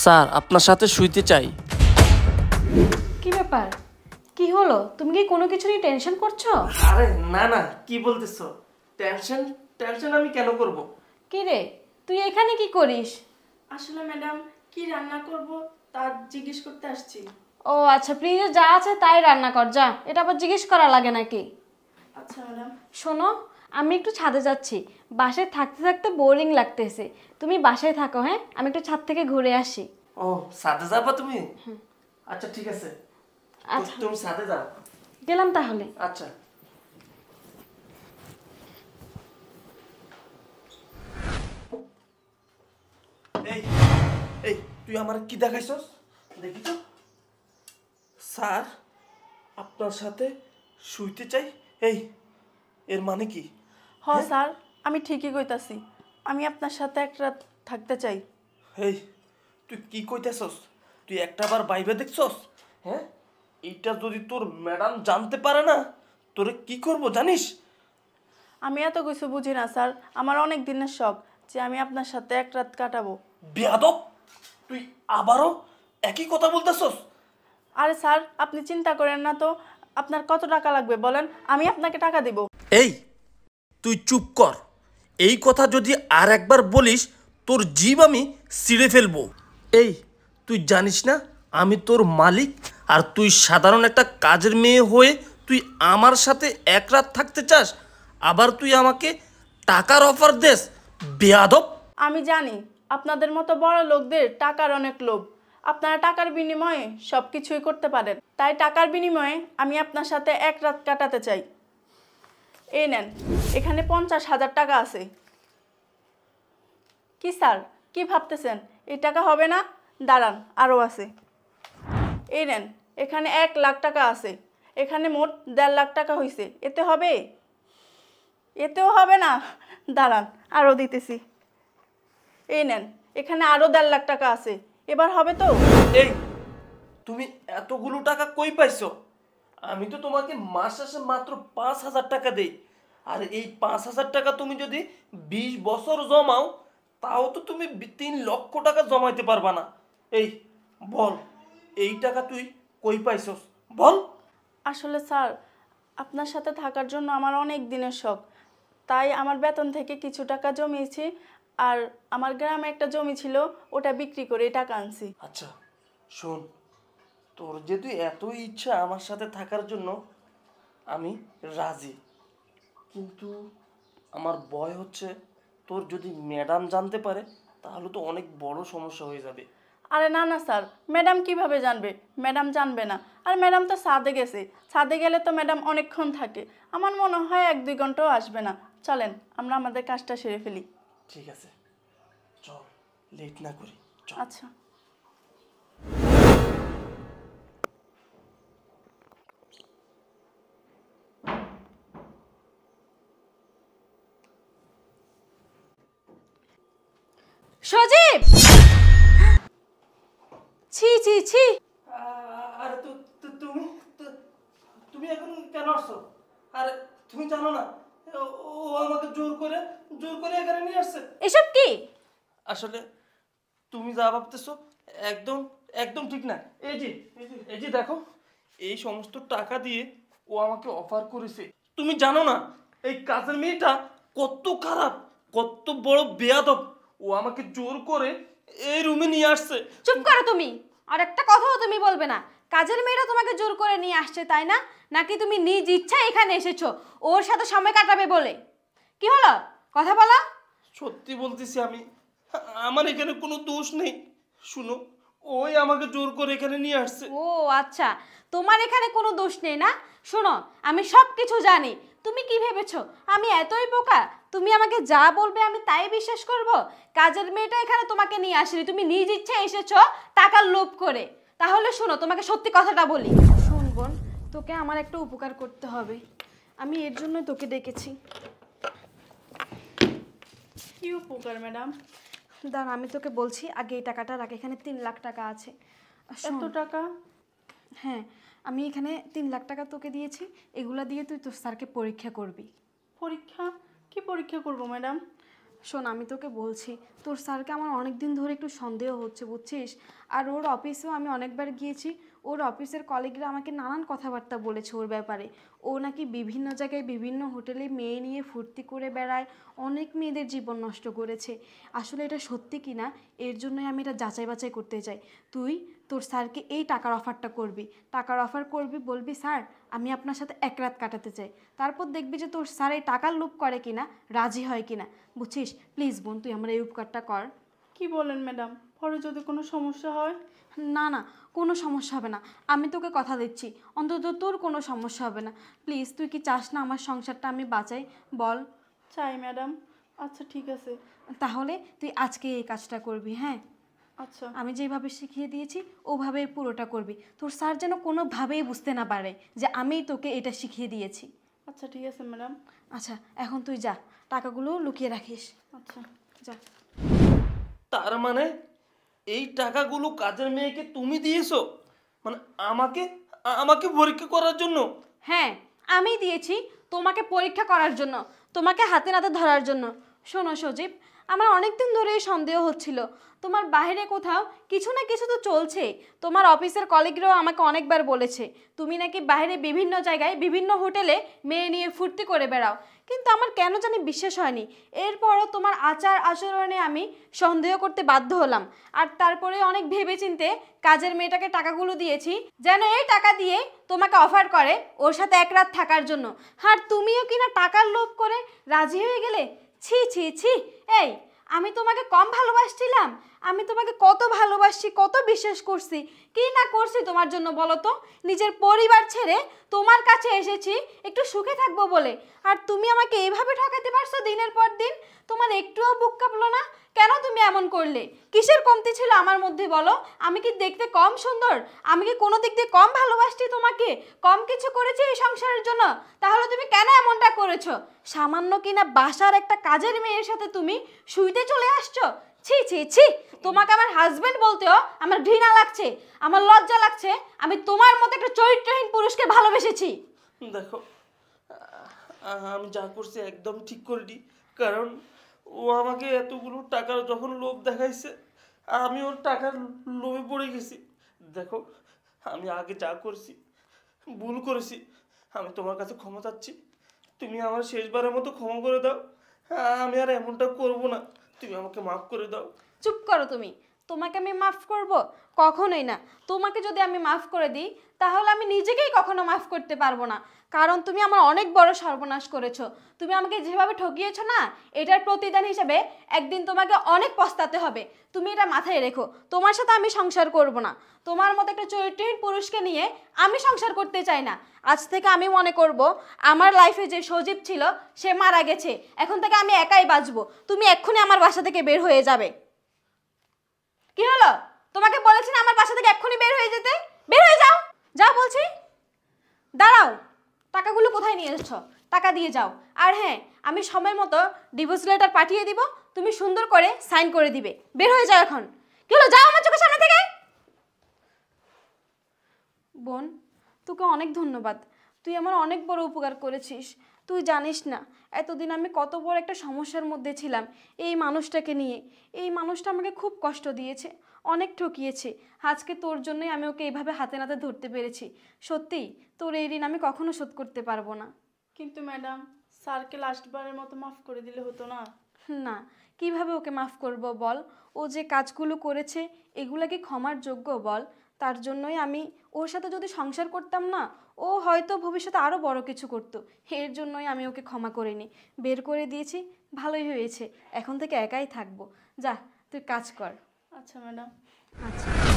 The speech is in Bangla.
স্যার আপনার সাথে শুইতে চাই কি ব্যাপার কি হলো তুমি কি কোনো কিছু নিয়ে টেনশন করছো আরে না না কি বলতেছো টেনশন টেনশন আমি কেন করব কি রে তুই এখানে কি করিস আসলে ম্যাডাম কি রান্না করব তা জিজ্ঞেস করতে আসছি ও আচ্ছা ফ্রিজে যা আছে তাই রান্না কর যা এটা আবার জিজ্ঞেস করা লাগে নাকি আচ্ছা ম্যাডাম শোনো আমি একটু ছাদে যাচ্ছি বাসায় থাকতে থাকতে বোরিং লাগতেছে তুমি বাসায় থাকো হ্যাঁ আমি একটু ছাদ থেকে ঘুরে আসি ও ছাদে যাবো তুমি আচ্ছা ঠিক আছে আচ্ছা তুমি ছাদে যাও গেলাম তাহলে আচ্ছা এই এই তুই আমার কি দেখাইছস দেখি তো স্যার আপনার সাথে শুইতে চাই এই এর মানে কি হ হ্যাঁ? স্যার আমি ঠিকই কইতাছি আমি আপনার সাথে এক রাত থাকতে চাই হেই তুই কি কইতেছস তুই একটা বার বাইবে দেখছস হ্যাঁ এটা যদি তোর ম্যাডাম জানতে পারে না তোরে কি করব জানিস আমি এত কিছু বুঝি না স্যার আমার অনেক দিনের শখ যে আমি আপনার সাথে এক রাত কাটাবো বেয়াদব তুই আবারও একই কথা বলতেছস আরে স্যার আপনি চিন্তা করেন না তো আপনার কত টাকা লাগবে বলেন আমি আপনাকে টাকা দিব এই তুই চুপ কর এই কথা যদি আর একবার বলিস তোর জীব আমি ছিঁড়ে ফেলবো এই তুই জানিস না আমি তোর মালিক আর তুই সাধারণ একটা কাজের মেয়ে হয়ে তুই আমার সাথে এক রাত থাকতে চাস আবার তুই আমাকে টাকার অফার দেস বেয়াদব আমি জানি আপনাদের মতো বড় লোকদের টাকার অনেক লোভ আপনারা টাকার বিনিময়ে সব কিছুই করতে পারেন তাই টাকার বিনিময়ে আমি আপনার সাথে এক রাত কাটাতে চাই এই নেন এখানে পঞ্চাশ হাজার টাকা আছে কি স্যার কি ভাবতেছেন এই টাকা হবে না দাঁড়ান আরও আছে এই নেন এখানে এক লাখ টাকা আছে এখানে মোট দেড় লাখ টাকা হয়েছে এতে হবে এতেও হবে না দাঁড়ান আরও দিতেছি এই নেন এখানে আরও দেড় লাখ টাকা আছে এবার হবে তো এই তুমি এতগুলো টাকা কই পাইছো আমি তো তোমাকে মাস শেষে মাত্র পাঁচ হাজার টাকা দেই আর এই পাঁচ হাজার টাকা তুমি যদি বিশ বছর জমাও তাও তো তুমি তিন লক্ষ টাকা জমাইতে পারবা না এই বল এই টাকা তুই কই পাইছ বল আসলে স্যার আপনার সাথে থাকার জন্য আমার অনেক দিনের শখ তাই আমার বেতন থেকে কিছু টাকা জমিয়েছি আর আমার গ্রামে একটা জমি ছিল ওটা বিক্রি করে টাকা আনছি আচ্ছা শোন তোর যেহেতু এত ইচ্ছা আমার সাথে থাকার জন্য আমি রাজি কিন্তু আমার ভয় হচ্ছে তোর যদি ম্যাডাম জানতে পারে তাহলে তো অনেক বড় সমস্যা হয়ে যাবে আরে না না স্যার ম্যাডাম কিভাবে জানবে ম্যাডাম জানবে না আর ম্যাডাম তো সাদে গেছে সাদে গেলে তো ম্যাডাম অনেকক্ষণ থাকে আমার মনে হয় এক দুই ঘন্টাও আসবে না চলেন আমরা আমাদের কাজটা সেরে ফেলি ঠিক আছে চল লেট না করি আচ্ছা সজীব ছি ছি ছি আর তুমি তুমি এখন কেন আসছো আর তুমি জানো না ও আমাকে জোর করে জোর করে এখানে নিয়ে আসছে এসব কি আসলে তুমি যা ভাবতেছো একদম একদম ঠিক না এই যে এই যে দেখো এই সমস্ত টাকা দিয়ে ও আমাকে অফার করেছে তুমি জানো না এই কাজের মেয়েটা কত খারাপ কত বড় বেয়াদব ও আমাকে জোর করে এই রুমে নিয়ে আসছে চুপ করো তুমি আর একটা কথাও তুমি বলবে না কাজের মেয়েরা তোমাকে জোর করে নিয়ে আসছে তাই না নাকি তুমি নিজ ইচ্ছা এখানে এসেছো ওর সাথে সময় কাটাবে বলে কি হলো কথা বলা সত্যি বলতেছি আমি আমার এখানে কোনো দোষ নেই শুনো ওই আমাকে জোর করে এখানে নিয়ে আসছে ও আচ্ছা তোমার এখানে কোনো দোষ নেই না শোনো আমি সব কিছু জানি তুমি কি ভেবেছো আমি এতই বোকা তুমি আমাকে যা বলবে আমি তাই বিশ্বাস করব কাজের মেয়েটা এখানে তোমাকে নিয়ে আসেনি তুমি নিজ ইচ্ছে এসেছ টাকার লোভ করে তাহলে শোনো তোমাকে সত্যি কথাটা বলি শুন বোন তোকে আমার একটা উপকার করতে হবে আমি এর জন্য তোকে ডেকেছি কি উপকার ম্যাডাম দাঁড়া আমি তোকে বলছি আগে এই টাকাটা রাখ এখানে তিন লাখ টাকা আছে এত টাকা হ্যাঁ আমি এখানে তিন লাখ টাকা তোকে দিয়েছি এগুলা দিয়ে তুই তোর স্যারকে পরীক্ষা করবি পরীক্ষা কি পরীক্ষা করব ম্যাডাম শোন আমি তোকে বলছি তোর স্যারকে আমার অনেক দিন ধরে একটু সন্দেহ হচ্ছে বুঝছিস আর ওর অফিসেও আমি অনেকবার গিয়েছি ওর অফিসের কলিগরা আমাকে নানান কথাবার্তা বলেছে ওর ব্যাপারে ও নাকি বিভিন্ন জায়গায় বিভিন্ন হোটেলে মেয়ে নিয়ে ফুর্তি করে বেড়ায় অনেক মেয়েদের জীবন নষ্ট করেছে আসলে এটা সত্যি কি না এর জন্যই আমি এটা যাচাই বাছাই করতে চাই তুই তোর স্যারকে এই টাকার অফারটা করবি টাকার অফার করবি বলবি স্যার আমি আপনার সাথে এক রাত কাটাতে চাই তারপর দেখবি যে তোর স্যার এই টাকার লুপ করে কিনা রাজি হয় কিনা বুঝছিস প্লিজ বোন তুই আমার এই উপকারটা কর কি বলেন ম্যাডাম পরে যদি কোনো সমস্যা হয় না না কোনো সমস্যা হবে না আমি তোকে কথা দিচ্ছি অন্তত তোর কোনো সমস্যা হবে না প্লিজ তুই কি চাস না আমার সংসারটা আমি বাঁচাই বল চাই ম্যাডাম আচ্ছা ঠিক আছে তাহলে তুই আজকে এই কাজটা করবি হ্যাঁ আচ্ছা আমি যেভাবে শিখিয়ে দিয়েছি ওভাবে পুরোটা করবি তোর স্যার যেন কোনোভাবেই বুঝতে না পারে যে আমি তোকে এটা শিখিয়ে দিয়েছি আচ্ছা ঠিক আছে ম্যাডাম আচ্ছা এখন তুই যা টাকাগুলো লুকিয়ে রাখিস আচ্ছা যা তার মানে এই টাকাগুলো কাজের মেয়েকে তুমি দিয়েছো মানে আমাকে আমাকে পরীক্ষা করার জন্য হ্যাঁ আমি দিয়েছি তোমাকে পরীক্ষা করার জন্য তোমাকে হাতে নাতে ধরার জন্য শোনো সজীব আমার অনেকদিন ধরেই সন্দেহ হচ্ছিল তোমার বাইরে কোথাও কিছু না কিছু তো চলছে তোমার অফিসের কলিগরাও আমাকে অনেকবার বলেছে তুমি নাকি বাইরে বিভিন্ন জায়গায় বিভিন্ন হোটেলে মেয়ে নিয়ে ফুর্তি করে বেড়াও কিন্তু আমার কেন জানি বিশ্বাস হয়নি এরপরও তোমার আচার আচরণে আমি সন্দেহ করতে বাধ্য হলাম আর তারপরে অনেক ভেবে চিনতে কাজের মেয়েটাকে টাকাগুলো দিয়েছি যেন এই টাকা দিয়ে তোমাকে অফার করে ওর সাথে এক রাত থাকার জন্য আর তুমিও কিনা টাকার লোভ করে রাজি হয়ে গেলে ছি ছি ছি এই আমি তোমাকে কম ভালোবাসছিলাম আমি তোমাকে কত ভালোবাসি কত বিশ্বাস করছি কি না করছি তোমার জন্য বলো তো নিজের পরিবার ছেড়ে তোমার কাছে এসেছি একটু সুখে থাকবো বলে আর তুমি আমাকে এইভাবে ঠকাতে পারছো দিনের পর দিন তোমার একটুও বুক কাঁপলো না কেন তুমি এমন করলে কিসের কমতি ছিল আমার মধ্যে বলো আমি কি দেখতে কম সুন্দর আমি কি কোনো দিক দিয়ে কম ভালোবাসছি তোমাকে কম কিছু করেছি এই সংসারের জন্য তাহলে তুমি কেন এমনটা করেছো সামান্য কিনা বাসার একটা কাজের মেয়ের সাথে তুমি শুইতে চলে আসছো ছি ছি ছি তোমাকে আমার হাজবেন্ড বলতেও আমার ঘৃণা লাগছে আমার লজ্জা লাগছে আমি তোমার মতো একটা চরিত্রহীন পুরুষকে ভালোবেসেছি দেখো আমি যা করছি একদম ঠিক করিনি কারণ ও আমাকে এতগুলো টাকার যখন লোভ দেখাইছে আমি ওর টাকার লোভে পড়ে গেছি দেখো আমি আগে যা করছি ভুল করেছি আমি তোমার কাছে ক্ষমা চাচ্ছি তুমি আমার শেষবারের মতো ক্ষমা করে দাও আমি আর এমনটা করব না তুমি আমাকে মাফ করে দাও চুপ করো তুমি তোমাকে আমি মাফ করব কখনোই না তোমাকে যদি আমি মাফ করে দিই তাহলে আমি নিজেকেই কখনো মাফ করতে পারবো না কারণ তুমি আমার অনেক বড় সর্বনাশ করেছো তুমি আমাকে যেভাবে ঠকিয়েছো না এটার প্রতিদান হিসেবে একদিন তোমাকে অনেক পস্তাতে হবে তুমি এটা মাথায় রেখো তোমার সাথে আমি সংসার করব না তোমার মতো একটা চরিত্রহীন পুরুষকে নিয়ে আমি সংসার করতে চাই না আজ থেকে আমি মনে করব আমার লাইফে যে সজীব ছিল সে মারা গেছে এখন থেকে আমি একাই বাঁচবো তুমি এক্ষুনি আমার বাসা থেকে বের হয়ে যাবে কি হলো তোমাকে বলেছি না আমার বাসা থেকে এক্ষুনি বের হয়ে যেতে বের হয়ে যাও যাও বলছি দাঁড়াও টাকাগুলো কোথায় নিয়ে এসছো টাকা দিয়ে যাও আর হ্যাঁ আমি সময় মতো ডিভোর্স লেটার পাঠিয়ে দিব তুমি সুন্দর করে সাইন করে দিবে বের হয়ে যাও এখন কি হলো যাও আমার চোখের সামনে থেকে বোন তোকে অনেক ধন্যবাদ তুই আমার অনেক বড় উপকার করেছিস তুই জানিস না এতদিন আমি কত বড় একটা সমস্যার মধ্যে ছিলাম এই মানুষটাকে নিয়ে এই মানুষটা আমাকে খুব কষ্ট দিয়েছে অনেক ঠকিয়েছে আজকে তোর জন্যই আমি ওকে এইভাবে হাতে নাতে ধরতে পেরেছি সত্যিই তোর এই ঋণ আমি কখনো শোধ করতে পারবো না কিন্তু ম্যাডাম স্যারকে লাস্টবারের মতো মাফ করে দিলে হতো না না কিভাবে ওকে মাফ করব বল ও যে কাজগুলো করেছে এগুলা কি ক্ষমার যোগ্য বল তার জন্যই আমি ওর সাথে যদি সংসার করতাম না ও হয়তো ভবিষ্যতে আরও বড় কিছু করতো এর জন্যই আমি ওকে ক্ষমা করিনি বের করে দিয়েছি ভালোই হয়েছে এখন থেকে একাই থাকবো যা তুই কাজ কর আচ্ছা ম্যাডাম আচ্ছা